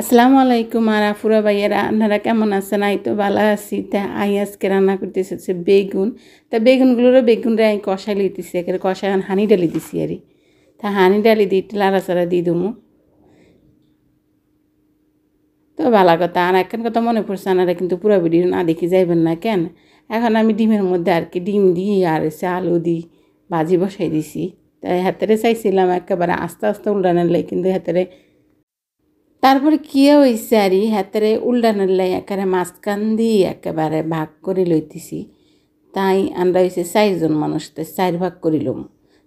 আসসালামু আলাইকুম আর আফুরা ভাইয়েরা আপনারা কেমন আছেন আই তো ভালো আছি তা আই আজকে রান্না করতে এসেছে বেগুন তা বেগুনগুলোরও বেগুনরা আমি কষাই লিতেছি একের কষায় হানি ডালি দিছি আর তা হানি ডালি দিই লাড়াচাড়া দিয়ে দেবো তো ভালো কথা আর এখন কথা মনে পড়ছে আনারা কিন্তু পুরো ভিডিও না দেখি যাইবেন না কেন এখন আমি ডিমের মধ্যে আর কি ডিম দিই আর এসে আলু দিই ভাজি বসাই দিছি তাই হাতেরে চাইছিলাম একেবারে আস্তে আস্তে উল্টানোর লাগে কিন্তু হাতেরে তারপরে কী হয়েছে আর হাতের উল্ডানের লাই একেবারে মাঝখান দিয়ে একেবারে ভাগ করে লইতেছি তাই আমরা হয়েছে চারজন মানুষ চার ভাগ লম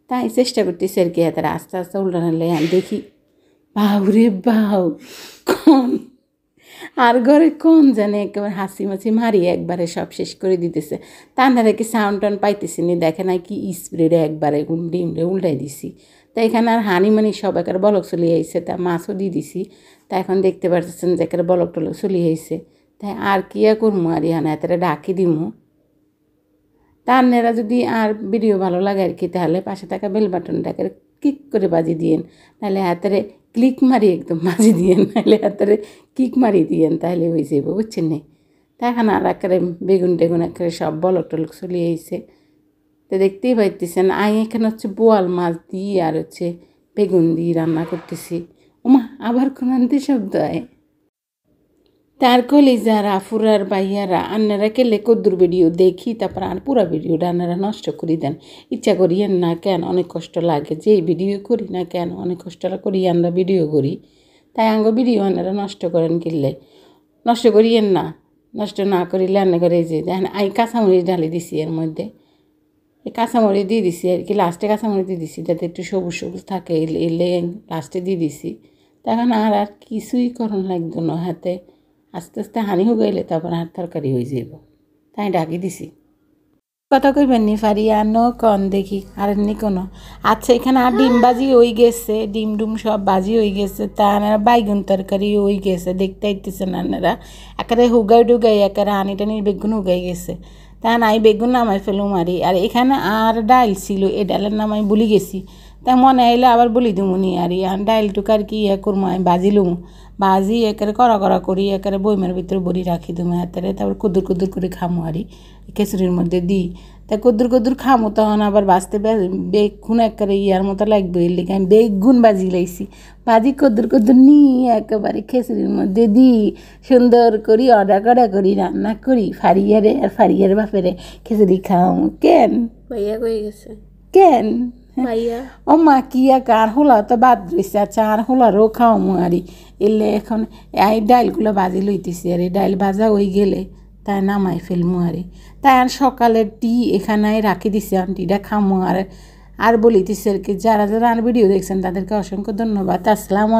তাই চেষ্টা করতেছি আর কি হাতের আস্তে আস্তে উল্ডানের লাই আমি দেখি বাউরে বাউ কন আর ঘরে কোন জানে একেবারে হাসি মাছি মারি একবারে সব শেষ করে দিতেছে না কি সাউন্ড টাউন পাইতেছি নি দেখে না কি স্প্রেডে একবারে ডিমরে উল্টাই দিছি তা এখানে আর হানিমানি সব একার বলক চলে আইছে তা মাছও দিয়ে দিছি তা এখন দেখতে পারতেছেন যে একটা বলক টলক চলি হয়েছে তাই আর কি আর করবো আর ইহানা এতটা ডাকি দিমু তা আপনারা যদি আর ভিডিও ভালো লাগে আর কি তাহলে পাশে থাকা বেল বাটনটাকে ক্লিক করে বাজি দিয়েন নাহলে হাতেরে ক্লিক মারি একদম বাজি দিয়েন নাহলে হাতারে কিক মারি দিয়েন তাহলে হয়ে যাবো বুঝছেন নেই তা এখন আর একেবারে বেগুন টেগুন একেবারে সব বলক টলক চলিয়ে এসে তো দেখতেই পাইতেছেন আমি এখানে হচ্ছে বোয়াল মাছ দিয়ে আর হচ্ছে বেগুন দিয়ে রান্না করতেছি ওমা আবার কোনান্তে শব্দ আয় তার কলেই যারা ফুরার বাইয়ারা আন্নারা কেলে কদ্দুর ভিডিও দেখি তারপর আর পুরা ভিডিওটা আন্নারা নষ্ট করি দেন ইচ্ছা করিয়েন না কেন অনেক কষ্ট লাগে যে ভিডিও করি না কেন অনেক কষ্ট করি আমরা ভিডিও করি তাই আঙ্গ ভিডিও আন্নারা নষ্ট করেন কিনলে নষ্ট করিয়েন না নষ্ট না করিলে আন্না করে যে দেখেন আই কাঁচামরিচ ঢালি দিছি এর মধ্যে এই কাঁচামরিচ দিয়ে দিছি আর কি লাস্টে কাঁচামরিচ দিয়ে দিছি যাতে একটু সবুজ সবুজ থাকে এলে লাস্টে দিয়ে দিছি তখন আর আর কিছুই করুন লাগতো না হাতে আস্তে আস্তে হানি হয়ে গেলে তারপর আর তরকারি হয়ে যাইব তাই ডাকি দিছি কথা কইবেন নি পারি আর নো কন দেখি আর নি কোনো আচ্ছা এখানে আর ডিম বাজি হয়ে গেছে ডিম ডুম সব বাজি হয়ে গেছে তা আনারা বাইগুন তরকারি হয়ে গেছে দেখতে আইতেছেন আনারা একারে হুগাই ডুগাই একারে আনি টানি বেগুন হুগাই গেছে তা নাই বেগুন নামাই ফেলুম আরি আর এখানে আর ডাল ছিল এ ডালের নাম আমি গেছি তাই মনে আইলে আবার বলি দুমুনি আর ইয়ান ডাইল টুকার কি ইয়ে করবো আমি বাজিলুম বাজি একেরে করা করা করি একেরে বইমের ভিতরে বড়ি রাখি দুমু হাতেরে তারপর কুদুর কুদুর করে খামো আরি খেচুরির মধ্যে দিই তা কুদুর কুদুর খামো তখন আবার বাঁচতে বেগুন একেবারে ইয়ার মতো লাগবে এর লিখে আমি বেগুন বাজি লাইছি বাজি কুদুর কুদুর নিয়ে একেবারে খেচুরির মধ্যে দিই সুন্দর করি অর্ডার করা করি রান্না করি ফারিয়ারে আর ফারিয়ার বাপেরে খেচুরি খাও কেন ভাইয়া কই গেছে কেন ও মা কি কার হোলা তো বাদ দিয়েছে আচ্ছা আর হোলারও খাও মারি এলে এখন এই ডাইলগুলো বাজি লইতেছি আর এই ডাইল বাজা ওই গেলে তাই নামাই ফেলমু আরে তাই আর সকালের টি এখানে রাখি দিছে আন্টিটা খামু আর আর বলিতেছে আর কি যারা যারা আর ভিডিও দেখছেন তাদেরকে অসংখ্য ধন্যবাদ আসসালাম